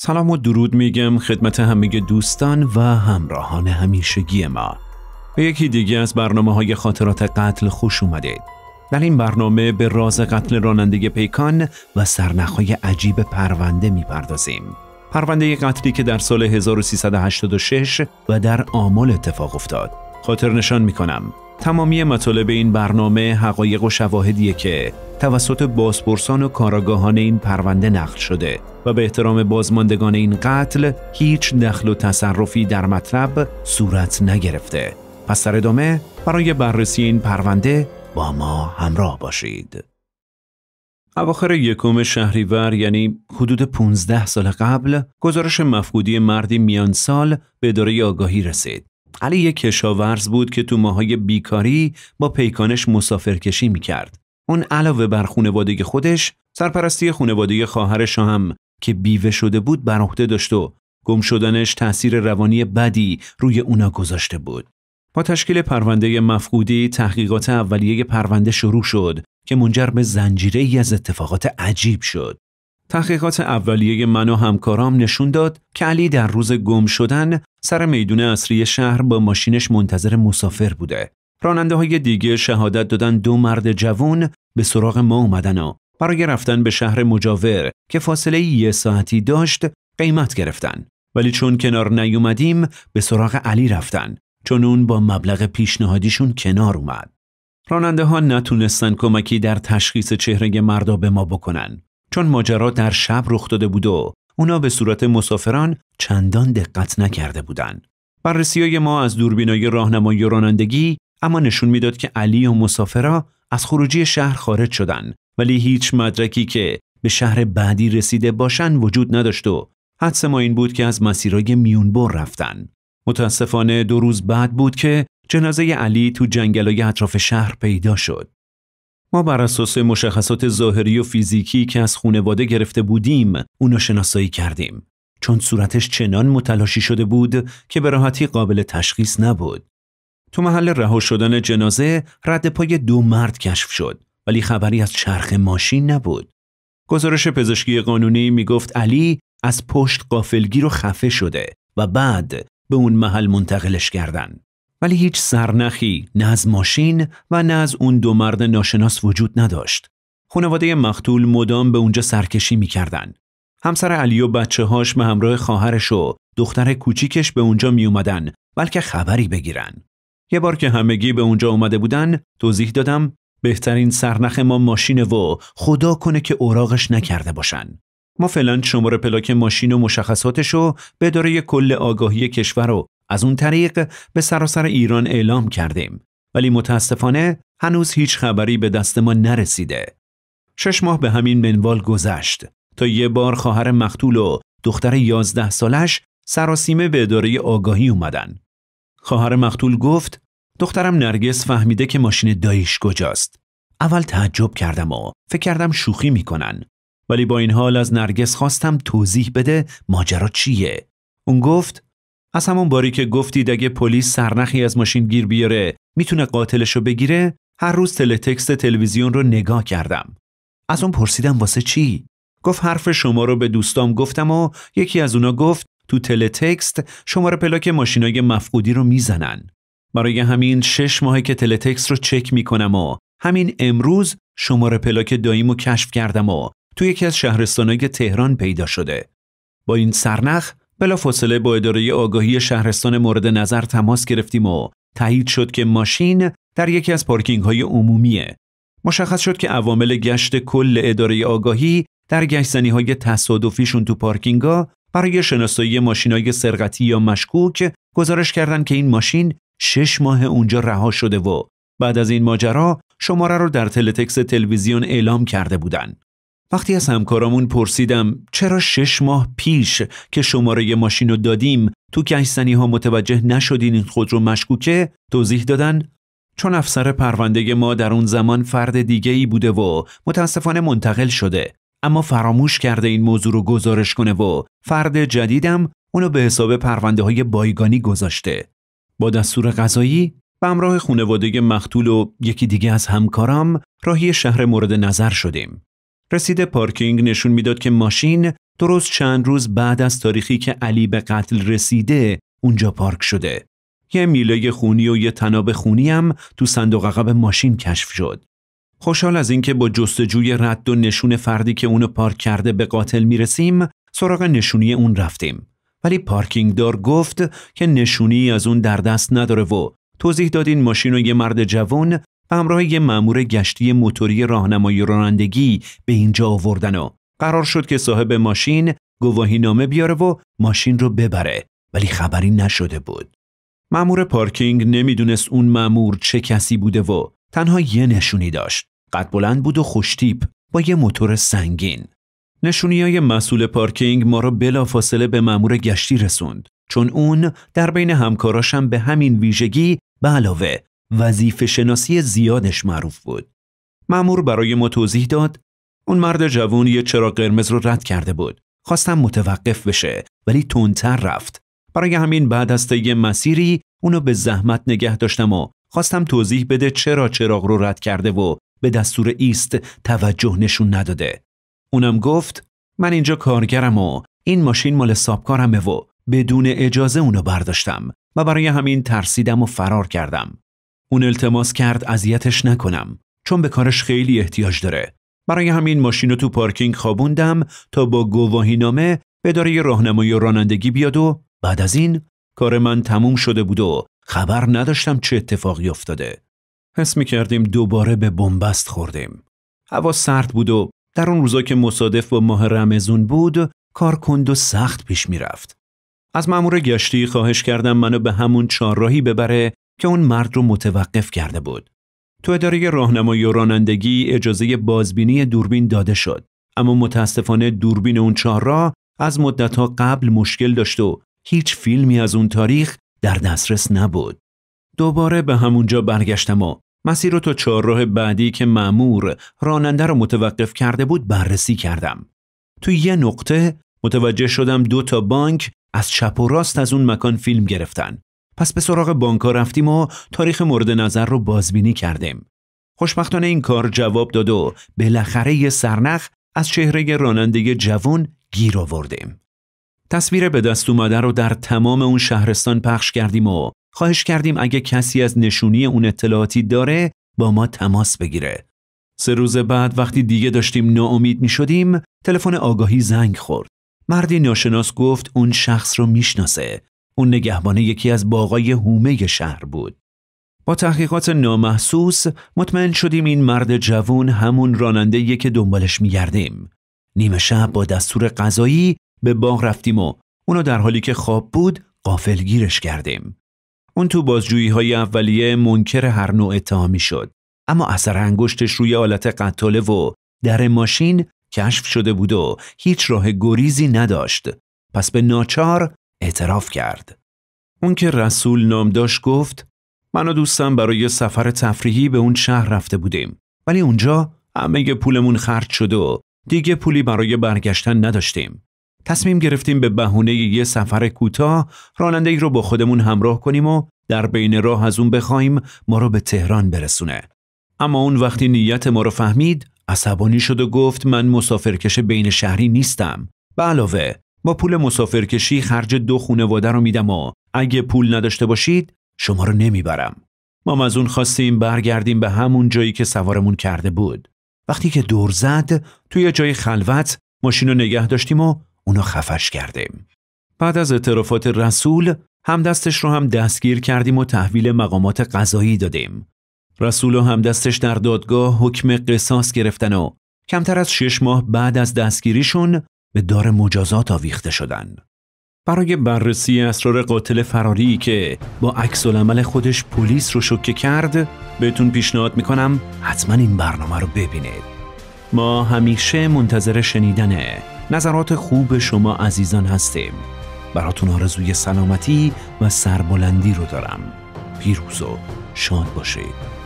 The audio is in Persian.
سلام و درود میگم خدمت همه دوستان و همراهان همیشگی ما به یکی دیگه از برنامه های خاطرات قتل خوش اومدید در این برنامه به راز قتل راننده پیکان و سرنخهای عجیب پرونده میپردازیم پرونده قتلی که در سال 1386 و در آمل اتفاق افتاد خاطر نشان میکنم تمامی مطالب این برنامه حقایق و شواهدیه که توسط بازپرسان و کاراگاهان این پرونده نقل شده و به احترام بازماندگان این قتل هیچ دخل و تصرفی در مطلب صورت نگرفته. پس در ادامه برای بررسی این پرونده با ما همراه باشید. اواخر یکم شهریور یعنی حدود 15 سال قبل گزارش مفقودی مردی میان سال به اداره آگاهی رسید علی یک کشاورز بود که تو ماهای بیکاری با پیکانش مسافرکشی میکرد. اون علاوه بر خانواده خودش سرپرستی خونواده خواهرش هم که بیوه شده بود بر عهده داشت و گم شدنش تأثیر روانی بدی روی اونا گذاشته بود. با تشکیل پرونده مفقودی تحقیقات اولیه پرونده شروع شد که منجر به زنجیره از اتفاقات عجیب شد. تحقیقات اولیه من و همکارام نشون داد که علی در روز گم شدن سر میدون اصری شهر با ماشینش منتظر مسافر بوده. راننده های دیگه شهادت دادن دو مرد جوان به سراغ ما اومدن و برای رفتن به شهر مجاور که فاصله یه ساعتی داشت قیمت گرفتن. ولی چون کنار نیومدیم به سراغ علی رفتن چون اون با مبلغ پیشنهادیشون کنار اومد. راننده ها نتونستن کمکی در تشخیص چهره مردا به ما بکنن. چون ماجرا در شب رخ داده بود و اونا به صورت مسافران چندان دقت نکرده بودند. بررسی ما از دوربینای راهنمایی رانندگی اما نشون میداد که علی و مسافرا از خروجی شهر خارج شدن ولی هیچ مدرکی که به شهر بعدی رسیده باشن وجود نداشت و حدس ما این بود که از مسیرهای میونبر رفتن. متاسفانه دو روز بعد بود که جنازه علی تو جنگلای اطراف شهر پیدا شد. ما بر اساس مشخصات ظاهری و فیزیکی که از خونواده گرفته بودیم اونو شناسایی کردیم چون صورتش چنان متلاشی شده بود که به راحتی قابل تشخیص نبود تو محل رها شدن جنازه رد پای دو مرد کشف شد ولی خبری از چرخ ماشین نبود گزارش پزشکی قانونی میگفت علی از پشت قافلگیر و خفه شده و بعد به اون محل منتقلش کردند. ولی هیچ سرنخی نه از ماشین و نه از اون دو مرد ناشناس وجود نداشت. خانواده مقتول مدام به اونجا سرکشی میکردن. همسر علی و بچه هاش به همراه خواهرش و دختر کوچیکش به اونجا می اومدن بلکه خبری بگیرن. یه بار که همگی به اونجا اومده بودن توضیح دادم بهترین سرنخ ما ماشینه و خدا کنه که اوراقش نکرده باشن. ما فعلا شماره پلاک ماشین و مشخصاتش رو به داره کل آگاهی کشور و از اون طریق به سراسر ایران اعلام کردیم ولی متاسفانه هنوز هیچ خبری به دست ما نرسیده. شش ماه به همین منوال گذشت تا یه بار خواهر مقتول و دختر یازده سالش سراسیمه به اداره آگاهی اومدن. خواهر مقتول گفت دخترم نرگس فهمیده که ماشین دایش کجاست. اول تعجب کردم و فکر کردم شوخی میکنن. ولی با این حال از نرگس خواستم توضیح بده ماجرا چیه. اون گفت از همون باری که گفتید اگه پلیس سرنخی از ماشین گیر بیاره میتونه قاتلش رو بگیره هر روز تلتکست تلویزیون رو نگاه کردم از اون پرسیدم واسه چی گفت حرف شما رو به دوستام گفتم و یکی از اونا گفت تو تلتکست شماره پلاک ماشینای مفقودی رو میزنن برای همین شش ماهه که تلتکست رو چک میکنم و همین امروز شماره پلاک داییمو کشف کردم و تو یکی از شهرستانای تهران پیدا شده با این سرنخ فاصله با اداره آگاهی شهرستان مورد نظر تماس گرفتیم و تایید شد که ماشین در یکی از پارکینگ های عمومیه. مشخص شد که عوامل گشت کل اداره آگاهی در گشتنی های تصادفیشون تو پارکینگا برای شناسایی ماشین های سرقتی یا مشکوک گزارش کردند که این ماشین شش ماه اونجا رها شده و بعد از این ماجرا شماره رو در تلتکس تلویزیون اعلام کرده بودند. وقتی از همکارامون پرسیدم چرا شش ماه پیش که شماره ماشین رو دادیم تو گشتنی ها متوجه نشدین این خود رو مشکوکه توضیح دادن چون افسر پرونده ما در اون زمان فرد دیگه ای بوده و متاسفانه منتقل شده اما فراموش کرده این موضوع رو گزارش کنه و فرد جدیدم اونو به حساب پرونده های بایگانی گذاشته با دستور قضایی به همراه خانواده مقتول و یکی دیگه از همکارام راهی شهر مورد نظر شدیم رسید پارکینگ نشون میداد که ماشین درست چند روز بعد از تاریخی که علی به قتل رسیده اونجا پارک شده. یه میله خونی و یه تناب خونی هم تو صندوق عقب ماشین کشف شد. خوشحال از اینکه با جستجوی رد و نشون فردی که اونو پارک کرده به قاتل میرسیم، سراغ نشونی اون رفتیم. ولی پارکینگ دار گفت که نشونی از اون در دست نداره و توضیح داد این ماشین و یه مرد جوان همراه یه مأمور گشتی موتوری راهنمایی رانندگی به اینجا آوردن و قرار شد که صاحب ماشین گواهی نامه بیاره و ماشین رو ببره ولی خبری نشده بود. مأمور پارکینگ نمیدونست اون مأمور چه کسی بوده و تنها یه نشونی داشت. قد بلند بود و خوشتیپ با یه موتور سنگین. نشونی های مسئول پارکینگ ما را بلافاصله به مأمور گشتی رسوند چون اون در بین همکاراشم به همین ویژگی به علاوه وظیفه شناسی زیادش معروف بود. مأمور برای ما توضیح داد اون مرد جوون یه چرا قرمز رو رد کرده بود. خواستم متوقف بشه ولی تندتر رفت. برای همین بعد از طی مسیری اونو به زحمت نگه داشتم و خواستم توضیح بده چرا چراغ رو رد کرده و به دستور ایست توجه نشون نداده. اونم گفت من اینجا کارگرم و این ماشین مال سابکارمه و بدون اجازه اونو برداشتم و برای همین ترسیدم و فرار کردم. اون التماس کرد اذیتش نکنم چون به کارش خیلی احتیاج داره برای همین ماشین رو تو پارکینگ خوابوندم تا با گواهی نامه به داره راهنمایی و رانندگی بیاد و بعد از این کار من تموم شده بود و خبر نداشتم چه اتفاقی افتاده حس می کردیم دوباره به بنبست خوردیم هوا سرد بود و در اون روزا که مصادف با ماه رمزون بود کار کند و سخت پیش میرفت. از مامور گشتی خواهش کردم منو به همون چهارراهی ببره که اون مرد رو متوقف کرده بود. تو اداره راهنمایی و رانندگی اجازه بازبینی دوربین داده شد اما متاسفانه دوربین اون چهارراه از مدتها قبل مشکل داشت و هیچ فیلمی از اون تاریخ در دسترس نبود. دوباره به همونجا برگشتم و مسیر رو تا راه بعدی که معمور راننده رو متوقف کرده بود بررسی کردم. تو یه نقطه متوجه شدم دو تا بانک از چپ و راست از اون مکان فیلم گرفتن. پس به سراغ بانکا رفتیم و تاریخ مورد نظر رو بازبینی کردیم. خوشبختانه این کار جواب داد و بالاخره یه سرنخ از چهره راننده جوان گیر آوردیم. تصویر به دست اومده رو در تمام اون شهرستان پخش کردیم و خواهش کردیم اگه کسی از نشونی اون اطلاعاتی داره با ما تماس بگیره. سه روز بعد وقتی دیگه داشتیم ناامید می شدیم تلفن آگاهی زنگ خورد. مردی ناشناس گفت اون شخص رو میشناسه اون نگهبان یکی از باقای هومه شهر بود. با تحقیقات نامحسوس مطمئن شدیم این مرد جوون همون راننده که دنبالش میگردیم. نیمه شب با دستور غذایی به باغ رفتیم و اونو در حالی که خواب بود گیرش کردیم. اون تو بازجویی های اولیه منکر هر نوع اتهامی شد. اما اثر انگشتش روی آلت قطاله و در ماشین کشف شده بود و هیچ راه گریزی نداشت. پس به ناچار اعتراف کرد. اون که رسول نام داشت گفت من و دوستم برای سفر تفریحی به اون شهر رفته بودیم ولی اونجا همه پولمون خرد شده و دیگه پولی برای برگشتن نداشتیم. تصمیم گرفتیم به بهونه یه سفر کوتاه راننده ای رو با خودمون همراه کنیم و در بین راه از اون بخوایم ما رو به تهران برسونه. اما اون وقتی نیت ما رو فهمید عصبانی شد و گفت من مسافرکش بین شهری نیستم. به علاوه با پول مسافرکشی خرج دو خونواده رو میدم و اگه پول نداشته باشید شما رو نمیبرم. ما از اون خواستیم برگردیم به همون جایی که سوارمون کرده بود. وقتی که دور زد توی جای خلوت ماشین رو نگه داشتیم و اونو خفش کردیم. بعد از اعترافات رسول همدستش رو هم دستگیر کردیم و تحویل مقامات قضایی دادیم. رسول و همدستش در دادگاه حکم قصاص گرفتن و کمتر از شش ماه بعد از دستگیریشون به دار مجازات آویخته شدند. برای بررسی اسرار قاتل فراری که با عکس عمل خودش پلیس رو شوکه کرد بهتون پیشنهاد میکنم حتما این برنامه رو ببینید ما همیشه منتظر شنیدن نظرات خوب شما عزیزان هستیم براتون آرزوی سلامتی و سربلندی رو دارم پیروز و شاد باشید